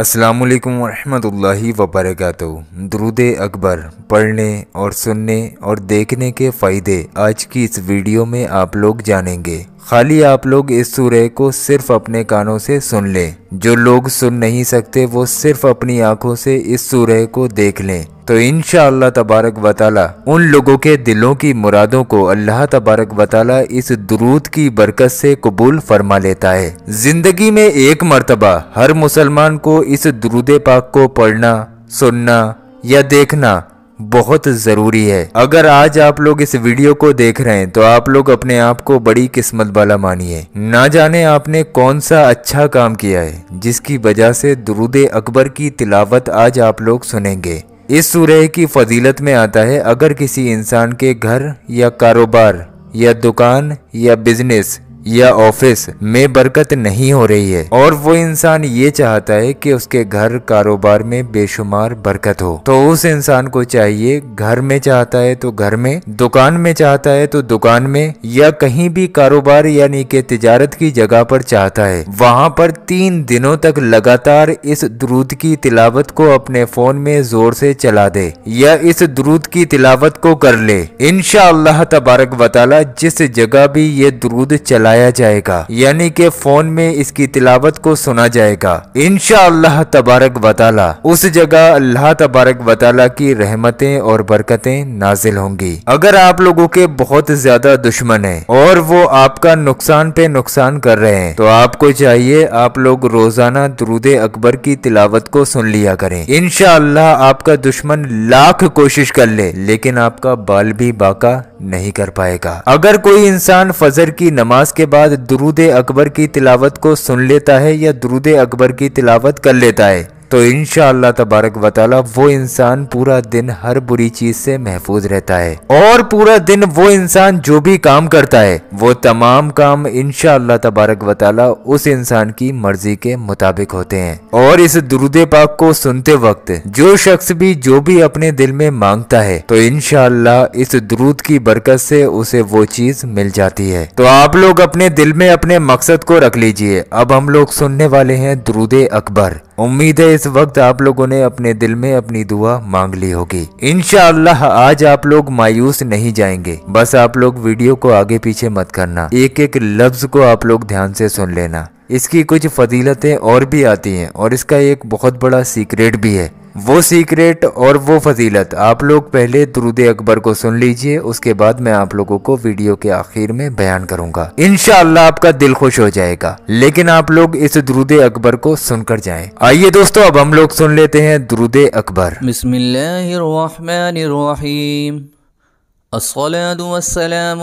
السلام علیکم ورحمۃ اللہ وبرکاتہ درود اکبر پڑھنے اور سننے اور دیکھنے کے فائدے آج کی اس ویڈیو میں آپ لوگ جانیں گے خالی آپ لوگ اس سورے کو صرف اپنے کانوں سے سن لیں جو لوگ سن نہیں سکتے وہ صرف اپنی آنکھوں سے اس کو دیکھ لیں تو انشاءاللہ تبارک اللہ تبارک ان لوگوں کے دلوں کی مرادوں کو اللہ تبارک و تعالی اس درود کی برکت سے قبول فرما لیتا ہے زندگی میں ایک مرتبہ ہر مسلمان کو اس درود پاک کو پڑھنا سننا یا دیکھنا بہت ضروری ہے اگر آج آپ لوگ اس ویڈیو کو دیکھ رہے ہیں تو آپ لوگ اپنے آپ کو بڑی قسمت والا مانیے نہ جانے آپ نے کون سا اچھا کام کیا ہے جس کی وجہ سے درود اکبر کی تلاوت آج آپ لوگ سنیں گے اس سورہ کی فضیلت میں آتا ہے اگر کسی انسان کے گھر یا کاروبار یا دکان یا بزنس یا آفس میں برکت نہیں ہو رہی ہے اور وہ انسان یہ چاہتا ہے کہ اس کے گھر کاروبار میں بے شمار برکت ہو تو اس انسان کو چاہیے گھر میں چاہتا ہے تو گھر میں دکان میں چاہتا ہے تو دکان میں یا کہیں بھی کاروبار یعنی کہ تجارت کی جگہ پر چاہتا ہے وہاں پر تین دنوں تک لگاتار اس درود کی تلاوت کو اپنے فون میں زور سے چلا دے یا اس درود کی تلاوت کو کر لے انشاءاللہ اللہ تبارک تعالی جس جگہ بھی یہ درود چلائے جائے گا یعنی کہ فون میں اس کی تلاوت کو سنا جائے گا انشاءاللہ اللہ تبارک وطالہ اس جگہ اللہ تبارک وطالہ کی رحمتیں اور برکتیں نازل ہوں گی اگر آپ لوگوں کے بہت زیادہ دشمن ہیں اور وہ آپ کا نقصان نقصان پہ کر رہے ہیں تو آپ کو چاہیے آپ لوگ روزانہ درود اکبر کی تلاوت کو سن لیا کریں انشاءاللہ آپ کا دشمن لاکھ کوشش کر لے لیکن آپ کا بال بھی باقا نہیں کر پائے گا اگر کوئی انسان فضر کی نماز کے بعد درود اکبر کی تلاوت کو سن لیتا ہے یا درود اکبر کی تلاوت کر لیتا ہے تو انشاءاللہ تبارک و تعالی وہ انسان پورا دن ہر بری چیز سے محفوظ رہتا ہے اور پورا دن وہ انسان جو بھی کام کرتا ہے وہ تمام کام انشاءاللہ تبارک و تعالی اس انسان کی مرضی کے مطابق ہوتے ہیں اور اس درود پاک کو سنتے وقت جو شخص بھی جو بھی اپنے دل میں مانگتا ہے تو انشاءاللہ اس درود کی برکت سے اسے وہ چیز مل جاتی ہے تو آپ لوگ اپنے دل میں اپنے مقصد کو رکھ لیجئے اب ہم لوگ سننے والے ہیں درود اکبر امید ہے اس وقت آپ لوگوں نے اپنے دل میں اپنی دعا مانگ لی ہوگی انشاءاللہ آج آپ لوگ مایوس نہیں جائیں گے بس آپ لوگ ویڈیو کو آگے پیچھے مت کرنا ایک ایک لفظ کو آپ لوگ دھیان سے سن لینا اس کی کچھ فضیلتیں اور بھی آتی ہیں اور اس کا ایک بہت بڑا سیکریٹ بھی ہے وہ سیکریٹ اور وہ فضیلت آپ لوگ پہلے درود اکبر کو سن لیجئے اس کے بعد میں آپ لوگوں کو ویڈیو کے آخر میں بیان کروں گا انشاءاللہ آپ کا دل خوش ہو جائے گا لیکن آپ لوگ اس درود اکبر کو سن کر جائیں آئیے دوستو اب ہم لوگ سن لیتے ہیں درود اکبر بسم اللہ الرحمن الرحیم الصلاة الصلاة والسلام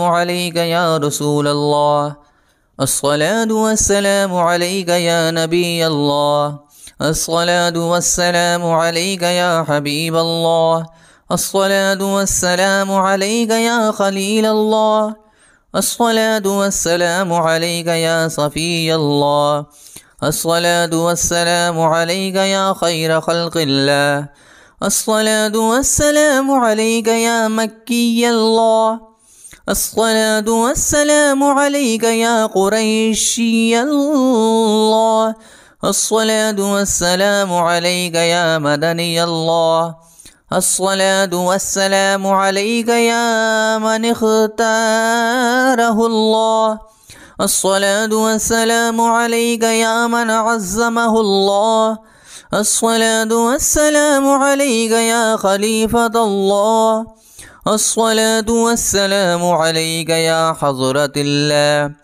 والسلام رسول الصلاة والسلام عليك يا حبيب الله الصلاة والسلام عليك يا خليل الله الصلاة والسلام عليك يا صفي الله الصلاة والسلام عليك يا خير خلق الله الصلاة والسلام عليك يا مكي الله الصلاة والسلام عليك يا قريشي الله الصلاة والسلام عليك يا مدني الله الصلاة والسلام عليك يا من اختاره الله الصلاة والسلام عليك يا من عزمه الله الصلاة والسلام عليك يا خليفة الله الصلاة والسلام عليك يا حضرة الله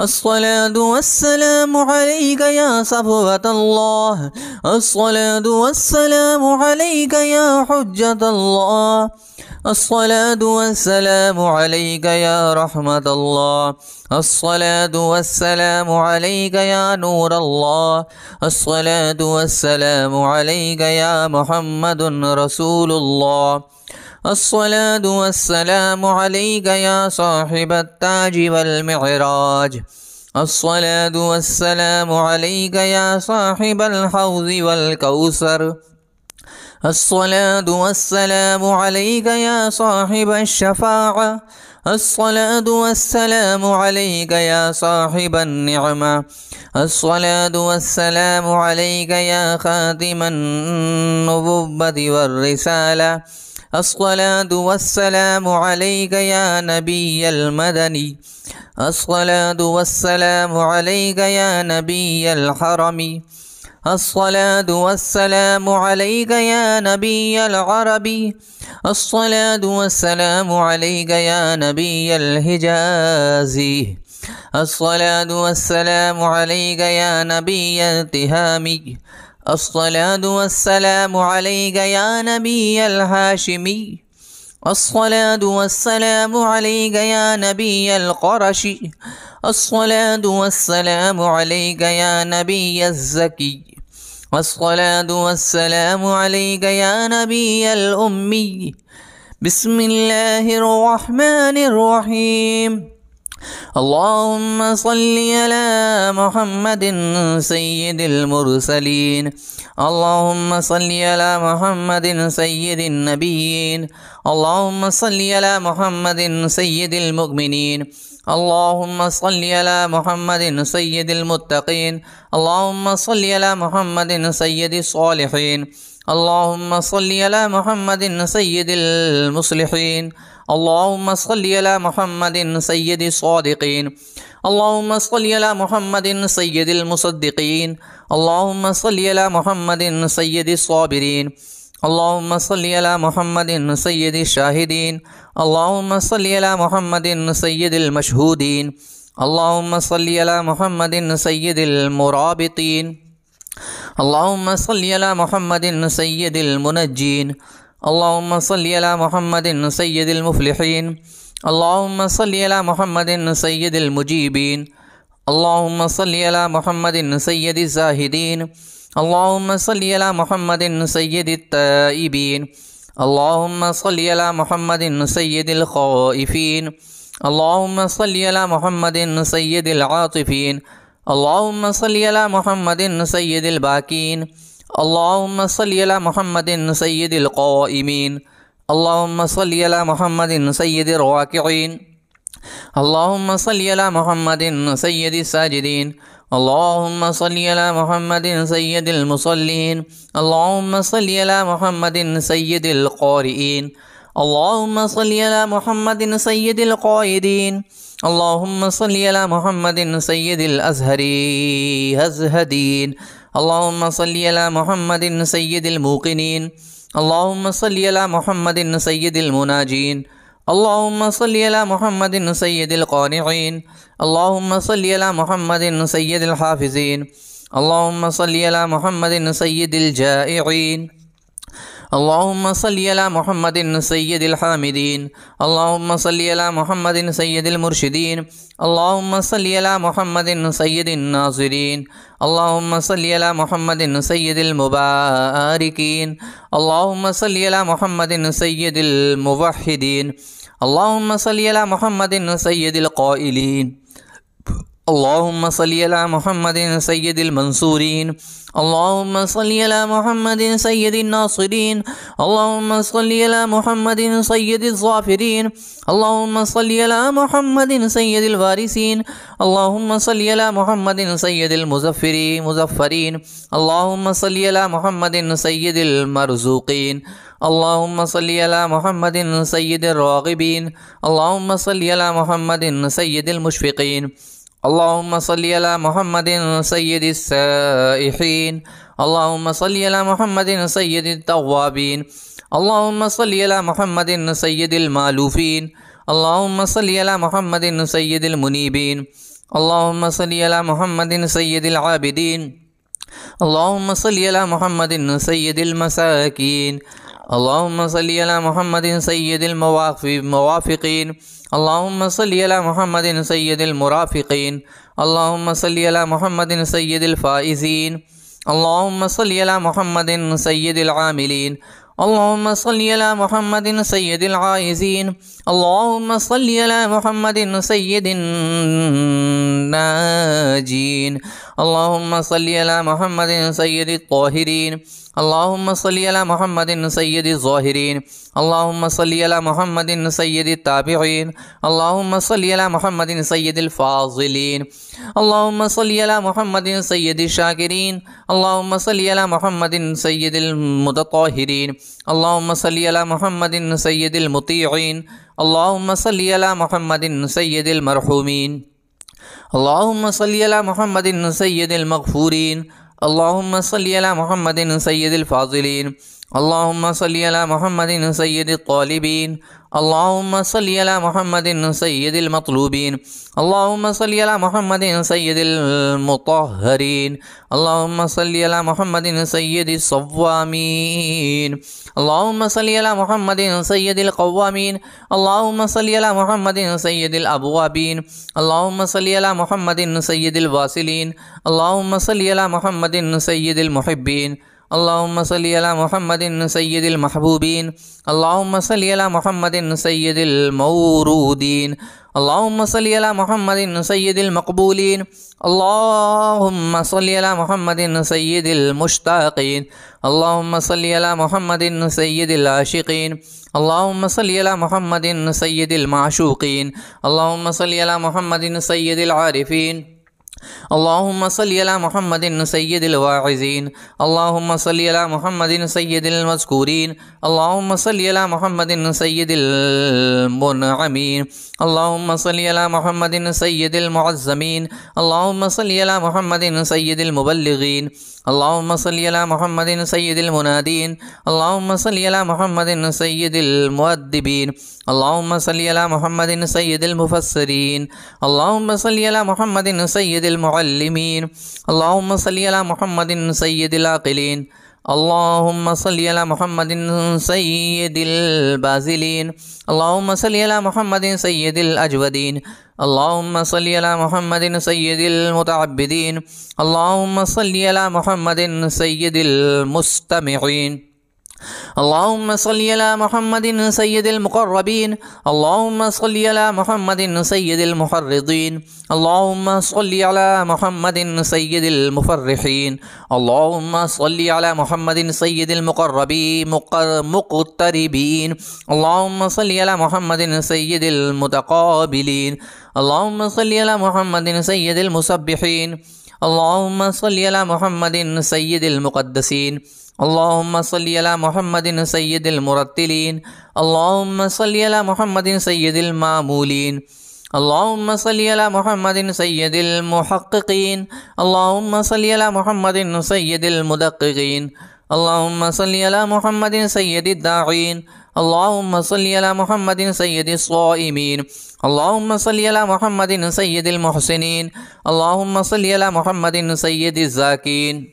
الصلاة والسلام عليك يا صفوة الله الصلاة والسلام عليك يا حجة الله الصلاة والسلام عليك يا رحمة الله الصلاة والسلام عليك يا نور الله الصلاة والسلام عليك يا محمد رسول الله الصلاة والسلام عليك يا صاحب التاج والمعراج الصلاة والسلام عليك يا صاحب الحوض والكوثر الصلاة والسلام عليك يا صاحب الشفاعة الصلاة والسلام عليك يا صاحب النعمة الصلاة والسلام عليك يا خاتم النبوة والرسالة الصلاة والسلام عليك يا نبي المدني الصلاة والسلام عليك يا نبي الحرم الصلاة والسلام عليك يا نبي العربي الصلاة والسلام عليك يا نبي الحجازي الصلاة والسلام عليك يا نبي التهامي الصلاة والسلام عليك يا نبي الهاشمي الصلاة والسلام عليك يا نبي القرش الصلاة والسلام عليك يا نبي الزكي والصلاة والسلام عليك يا نبي الأمي بسم الله الرحمن الرحيم اللهم صل على محمد سيد المرسلين اللهم صل على محمد سيد النبيين اللهم صل على محمد سيد المؤمنين اللهم صل على محمد سيد المتقين اللهم صل على محمد سيد الصالحين اللهم صل على محمد سيد المصلحين اللهم صل على محمد سيد الصادقين اللهم صل على محمد سيد المصدقين اللهم صل على محمد سيد الصابرين اللهم صل على محمد سيد الشاهدين اللهم صل على محمد سيد المشهودين اللهم صل على محمد سيد المرابطين اللهم صل على محمد سيد المنجين اللهم صل على محمد سيد المفلحين اللهم صل على محمد سيد المجيبين اللهم صل على محمد سيد الزاهدين اللهم صل على محمد سيد التائبين اللهم صل على محمد سيد الخائفين اللهم صل على محمد سيد العاطفين اللهم صل على محمد سيد الباكين اللهم صل على محمد سيد القائمين اللهم صل على محمد سيد الراكعين اللهم صل على محمد سيد الساجدين اللهم صل على محمد سيد المصلين اللهم صل على محمد سيد القارئين اللهم صل على محمد سيد القائدين اللهم صل على محمد سيد الأزهري أزهدين اللهم صل على محمد سيد الموقنين اللهم صل على محمد سيد المناجين اللهم صل على محمد سيد القانعين اللهم صل على محمد سيد الحافظين اللهم صل على محمد سيد الجائعين اللهم صل على محمد سيد الحامدين اللهم صل على محمد سيد المرشدين اللهم صل على محمد سيد الناصرين اللهم صل على محمد سيد المباركين اللهم صل على محمد سيد الموحدين اللهم صل على محمد سيد القائلين اللهم صل على محمد سيد المنصورين اللهم صل على محمد سيد الناصرين اللهم صل على محمد سيد الظافرين اللهم صل على محمد سيد الوارثين اللهم صل على محمد سيد المزفرين مزفرين اللهم صل على محمد سيد المرزوقين اللهم صل على محمد سيد الراغبين اللهم صل على محمد سيد المشفقين اللهم صل على محمد سيد السائحين اللهم صل على محمد سيد التوابين اللهم صل على محمد سيد المالوفين اللهم صل على محمد سيد المنيبين اللهم صل على محمد سيد العابدين اللهم صل على محمد سيد المساكين اللهم صل على محمد سيد الموافقين اللهم صل على محمد سيد المرافقين اللهم صل على محمد سيد الفائزين اللهم صل على محمد سيد العاملين اللهم صل على محمد سيد العائزين اللهم صل على محمد سيد الناجين اللهم صل على محمد سيد الطاهرين اللهم صل على محمد سيد الظاهرين اللهم صل على محمد سيد التابعين اللهم صل على محمد سيد الفاضلين اللهم صل على محمد سيد الشاكرين اللهم صل على محمد سيد المتطهرين اللهم صل على محمد سيد المطيعين اللهم صل على محمد سيد المرحومين اللهم صل على محمد سيد المغفورين اللهم صل على محمد سيد الفاضلين اللهم صل على محمد سيد الطالبين اللهم صل على محمد سيد المطلوبين اللهم صل على محمد سيد المطهرين اللهم صل على محمد سيد الصوامين اللهم صل على محمد سيد القوامين اللهم صل على محمد سيد الأبوابين اللهم صل على محمد سيد الواصلين اللهم صل على محمد سيد المحبين اللهم صل على محمد سيد المحبوبين اللهم صل على محمد سيد المورودين اللهم صل على محمد سيد المقبولين اللهم صل على محمد سيد المشتاقين اللهم صل على محمد سيد العاشقين اللهم صل على محمد سيد المعشوقين اللهم صل على محمد سيد العارفين اللهم صل على محمد سيد الواعظين اللهم صل على محمد سيد المذكورين اللهم صل على محمد سيد المنعمين اللهم صل على محمد سيد المعزمين اللهم صل على محمد سيد المبلغين اللهم صل على محمد سيد المنادين اللهم صل على محمد سيد المؤدبين اللهم صل على محمد سيد المفسرين اللهم صل على محمد سيد للمعلمين اللهم صل على محمد سيد العاقلين اللهم صل على محمد سيد البازلين اللهم صل على محمد سيد الأجودين اللهم صل على محمد سيد المتعبدين اللهم صل على محمد سيد المستمعين اللهم صل على محمد سيد المقربين اللهم صل على محمد سيد المحرضين اللهم صل على محمد سيد المفرحين اللهم صل على محمد سيد المقربين مقتربين اللهم صل على محمد سيد المتقابلين اللهم صل على محمد سيد المسبحين اللهم صل على محمد سيد المقدسين اللهم صل على محمد سيد المرتلين اللهم صل على محمد سيد المامولين اللهم صل على محمد سيد المحققين اللهم صل على محمد سيد المدققين اللهم صل على محمد سيد الداعين اللهم صل على محمد سيد الصائمين اللهم صل على محمد سيد المحسنين اللهم صل على محمد سيد الزاكين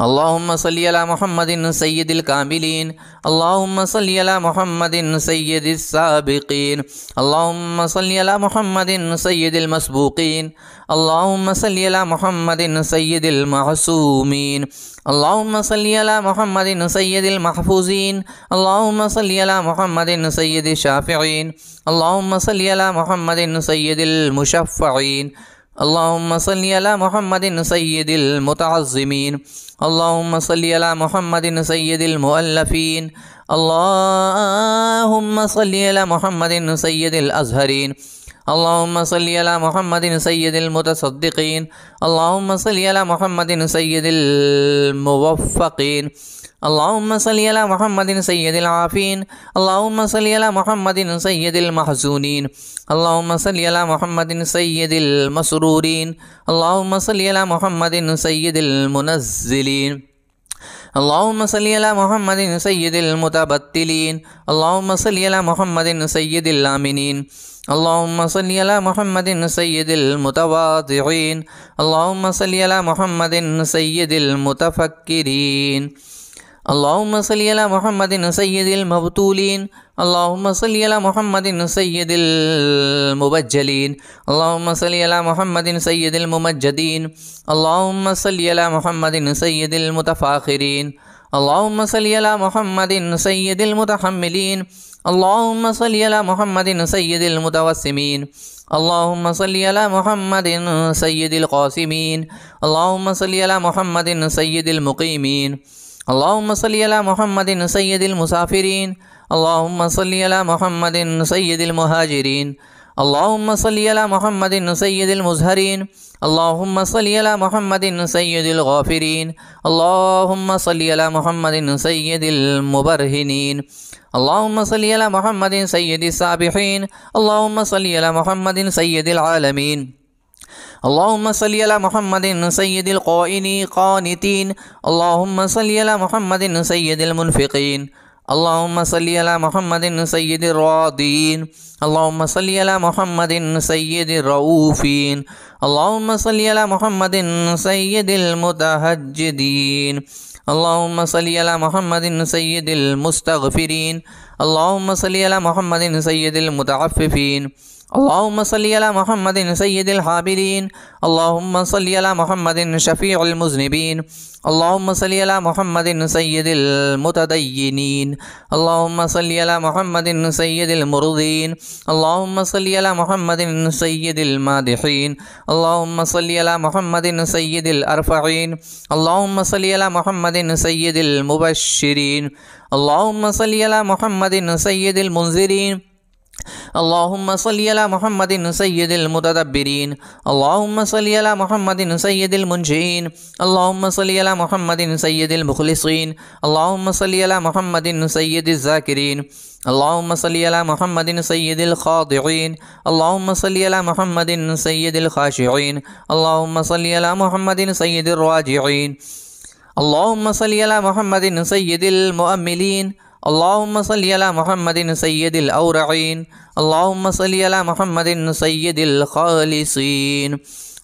اللهم صل على محمد سيد الكاملين اللهم صل على محمد سيد السابقين اللهم صل على محمد سيد المسبوقين اللهم صل على محمد سيد المعصومين اللهم صل على محمد سيد المحفوظين اللهم صل على محمد سيد الشافعين اللهم صل على محمد سيد المشفعين اللهم صل على محمد سيد المتعظمين اللهم صل على محمد سيد المؤلفين اللهم صل على محمد سيد الأزهرين اللهم صل على محمد سيد المتصدقين اللهم صل على محمد سيد الموفقين اللهم صل على محمد سيد العافين اللهم صل على محمد سيد المحزونين اللهم صل على محمد سيد المسرورين اللهم صل على محمد سيد المنزلين اللهم صل على محمد سيد المتبتلين اللهم صل على محمد سيد الآمنين اللهم صل على محمد سيد المتواضعين اللهم صل على محمد سيد المتفكرين اللهم صل على محمد سيد المبتولين اللهم صل على محمد سيد المبجلين اللهم صل على محمد سيد الممجدين اللهم صل على محمد سيد المتفاخرين اللهم صل على محمد سيد المتحملين اللهم صل على محمد سيد المتوسمين اللهم صل على محمد سيد القاسمين اللهم صل على محمد سيد المقيمين اللهم صل على محمد سيد المسافرين اللهم صل على محمد سيد المهاجرين اللهم صل على محمد سيد المزهرين اللهم صل على محمد سيد الغافرين اللهم صل على محمد سيد المبرهنين اللهم صل على محمد سيد السابحين اللهم صل على محمد سيد العالمين اللهم صل على محمد سيد القائن قانتين اللهم صل على محمد سيد المنفقين اللهم صل على محمد سيد الراضين اللهم صل على محمد سيد الرؤوفين اللهم صل على محمد سيد المتهجدين اللهم صل على محمد سيد المستغفرين اللهم صل على محمد سيد المتعففين اللهم صل على محمد سيد الحابرين اللهم صل على محمد شفيع المذنبين اللهم صل على محمد سيد المتدينين اللهم صل على محمد سيد المرضين اللهم صل على محمد سيد المادحين اللهم صل على محمد سيد الأرفعين اللهم صل على محمد سيد المبشرين اللهم صل على محمد سيد المنذرين اللهم صل على محمد سيد المتدبرين اللهم صل على محمد سيد المنشئين اللهم صل على محمد سيد المخلصين اللهم صل على محمد سيد الذاكرين اللهم صل على محمد سيد الخاضعين اللهم صل على محمد سيد الخاشعين اللهم صل على محمد سيد الراجعين اللهم صل على محمد سيد المؤملين اللهم صل على محمد سيد الأورعين اللهم صل على محمد سيد الخالصين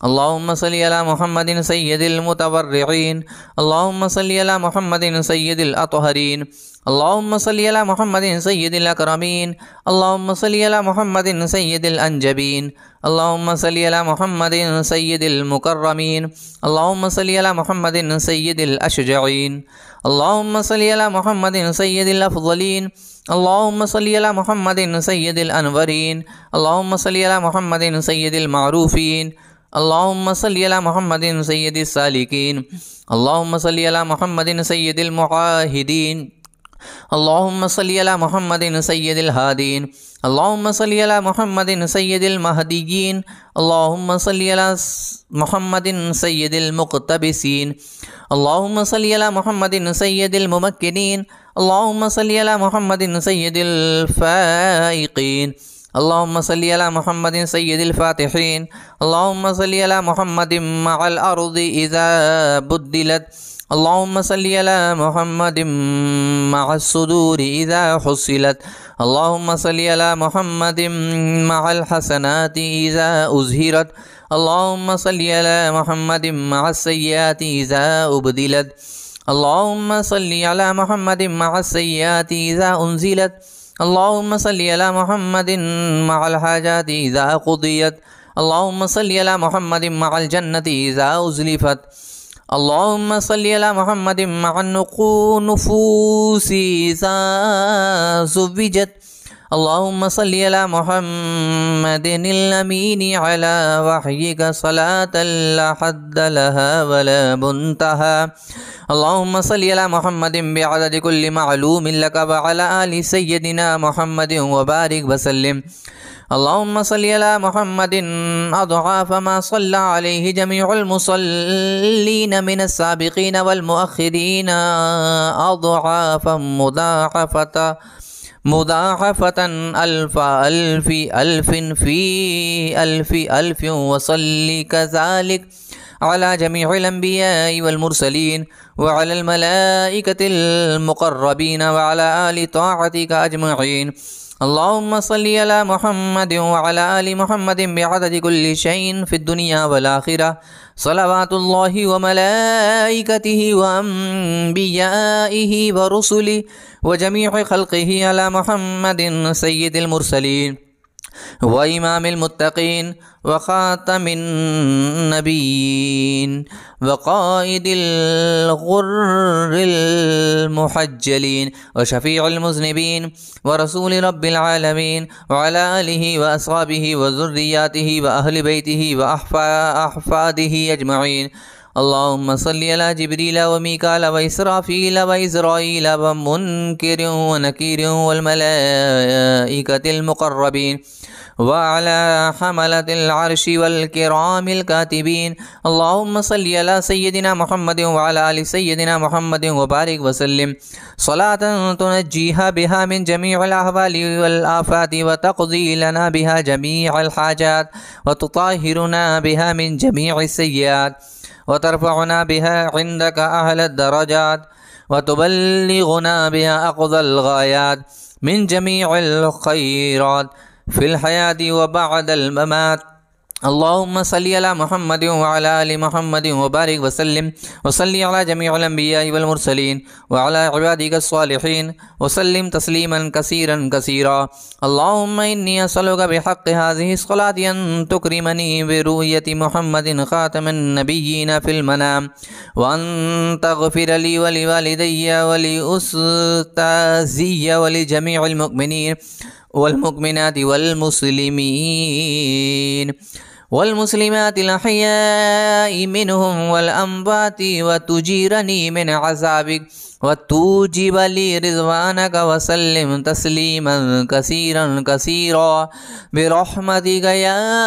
اللهم صل على محمد سيد المتبرعين اللهم صل على محمد سيد الأطهرين اللهم صل على محمد سيد الأكرمين اللهم صل على محمد سيد الأنجبين اللهم صل على محمد سيد المكرمين اللهم صل على محمد سيد الأشجعين اللهم صل على محمد سيد الأفضلين اللهم صل على محمد سيد الأنورين اللهم صل على محمد سيد المعروفين اللهم صل على محمد سيد السالكين اللهم صل على محمد سيد المعاهدين اللهم صل على محمد سيد الهادين اللهم صل على محمد سيد المهديين اللهم صل على محمد سيد المقتبسين اللهم صل على محمد سيد الممكنين اللهم صل على محمد سيد الفائقين اللهم صل على محمد سيد الفاتحين اللهم صل على محمد مع الأرض إذا بدلت اللهم صل على محمد مع الصدور إذا حصلت اللهم صل على محمد مع الحسنات إذا أزهرت اللهم صل على محمد مع السيئات إذا أبدلت اللهم صل على محمد مع السيئات إذا أنزلت اللهم صل على محمد مع الحاجات إذا قضيت اللهم صل على محمد مع الجنة إذا أزلفت اللهم صل على محمد مع النفوس إذا زوجت اللهم صل على محمد الأمين على وحيك صلاة لا حد لها ولا منتهى اللهم صل على محمد بعدد كل معلوم لك وعلى آل سيدنا محمد وبارك وسلم اللهم صل على محمد أضعاف ما صلى عليه جميع المصلين من السابقين والمؤخرين أضعافا مضاعفة مضاعفة ألف ألف ألف في ألف ألف وصل كذلك على جميع الأنبياء والمرسلين وعلى الملائكة المقربين وعلى آل طاعتك أجمعين اللهم صل على محمد وعلى آل محمد بعدد كل شيء في الدنيا والآخرة صلوات الله وملائكته وأنبيائه ورسله وجميع خلقه على محمد سيد المرسلين وإمام المتقين وخاتم النبيين وقائد الغر المحجلين وشفيع المذنبين ورسول رب العالمين وعلى آله وأصحابه وذرياته وأهل بيته وأحفاده أجمعين اللهم صل على جبريل وميكال وإسرافيل وإزرائيل ومنكر ونكير والملائكة المقربين وعلى حملة العرش والكرام الكاتبين اللهم صل على سيدنا محمد وعلى آل سيدنا محمد وبارك وسلم صلاة تنجيها بها من جميع الأهوال والآفات وتقضي لنا بها جميع الحاجات وتطهرنا بها من جميع السيئات وترفعنا بها عندك أهل الدرجات وتبلغنا بها أقضى الغايات من جميع الخيرات في الحياة وبعد الممات اللهم صل على محمد وعلى آل محمد وبارك وسلم وصلي على جميع الأنبياء والمرسلين وعلى عبادك الصالحين وسلم تسليما كثيرا كثيرا اللهم إني أسألك بحق هذه الصلاة أن تكرمني برؤية محمد خاتم النبيين في المنام وأن تغفر لي ولوالدي ولأستاذي ولجميع المؤمنين والمؤمنات والمسلمين والمسلمات الأحياء منهم والأموات وتجيرني من عذابك وَتُوجِبَ لِي رِزْوَانَكَ وَسَلِّمْ تَسْلِيمًا كَسِيرًا كَسِيرًا بِرَحْمَتِكَ يَا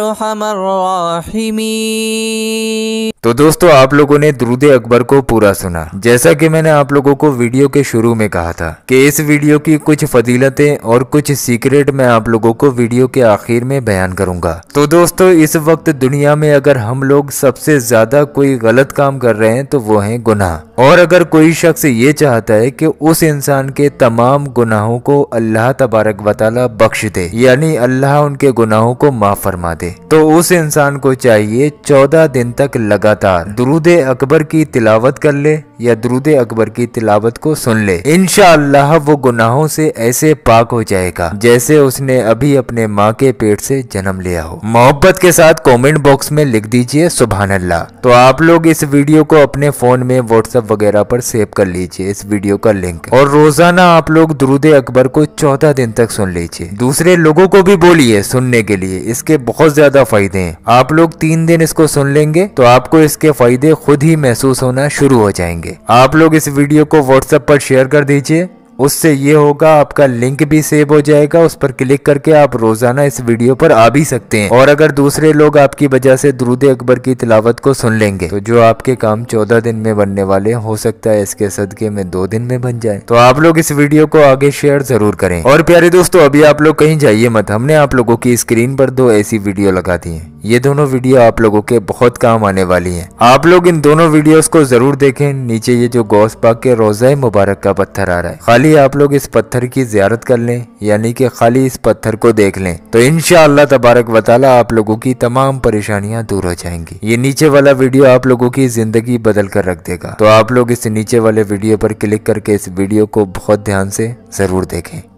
رُحَمَ الرَّاحِمِينَ تو دوستو آپ لوگوں نے درود اکبر کو پورا سنا جیسا کہ میں نے آپ لوگوں کو ویڈیو کے شروع میں کہا تھا کہ اس ویڈیو کی کچھ فضیلتیں اور کچھ سیکریٹ میں آپ لوگوں کو ویڈیو کے آخر میں بیان کروں گا تو دوستو اس وقت دنیا میں اگر ہم لوگ سب سے زیادہ کوئی غلط کام کر رہے ہیں تو وہ ہیں گناہ اور اگر کوئی شخص یہ چاہتا ہے کہ اس انسان کے تمام گناہوں کو اللہ تبارک و تعالی بخش دے یعنی اللہ ان کے گناہوں کو معاف فرما دے تو اس انسان کو چاہیے چودہ دن تک لگاتار درود اکبر کی تلاوت کر لے یا درود اکبر کی تلاوت کو سن لے انشاءاللہ وہ گناہوں سے ایسے پاک ہو جائے گا جیسے اس نے ابھی اپنے ماں کے پیٹ سے جنم لیا ہو محبت کے ساتھ کومنٹ باکس میں لکھ دیجئے سبحان اللہ تو آپ لوگ اس ویڈیو کو اپنے فون میں واٹس اپ وغیرہ پر سیپ کر لیجئے اس ویڈیو کا لنک اور روزانہ آپ لوگ درود اکبر کو چودہ دن تک سن لیجئے دوسرے لوگوں کو بھی بولیے سننے کے لیے اس کے بہت زیادہ فائدے ہیں آپ لوگ تین دن اس کو سن لیں گے تو آپ کو اس کے فائدے خود ہی محسوس ہونا شروع ہو جائیں گے آپ لوگ اس ویڈیو کو واٹس ایپ پر شیئر کر دیجئے اس سے یہ ہوگا آپ کا لنک بھی سیو ہو جائے گا اس پر کلک کر کے آپ روزانہ اس ویڈیو پر آ بھی سکتے ہیں اور اگر دوسرے لوگ آپ کی وجہ سے درود اکبر کی تلاوت کو سن لیں گے تو جو آپ کے کام چودہ دن میں بننے والے ہو سکتا ہے اس کے صدقے میں دو دن میں بن جائے تو آپ لوگ اس ویڈیو کو آگے شیئر ضرور کریں اور پیارے دوستو ابھی آپ لوگ کہیں جائیے مت ہم نے آپ لوگوں کی اسکرین پر دو ایسی ویڈیو لگا دی ہیں یہ دونوں ویڈیو آپ لوگوں کے بہت کام آنے والی ہیں آپ لوگ ان دونوں ویڈیوز کو ضرور دیکھیں نیچے یہ جو گوز پاک کے روزہ مبارک کا پتھر آ رہا ہے خالی آپ لوگ اس پتھر کی زیارت کر لیں یعنی کہ خالی اس پتھر کو دیکھ لیں تو انشاءاللہ تبارک و تبارک آپ لوگوں کی تمام پریشانیاں دور ہو جائیں گی یہ نیچے والا ویڈیو آپ لوگوں کی زندگی بدل کر رکھ دے گا تو آپ لوگ اس نیچے والے ویڈیو پر کلک کر کے اس ویڈیو کو بہت دھیان سے ضرور دیکھیں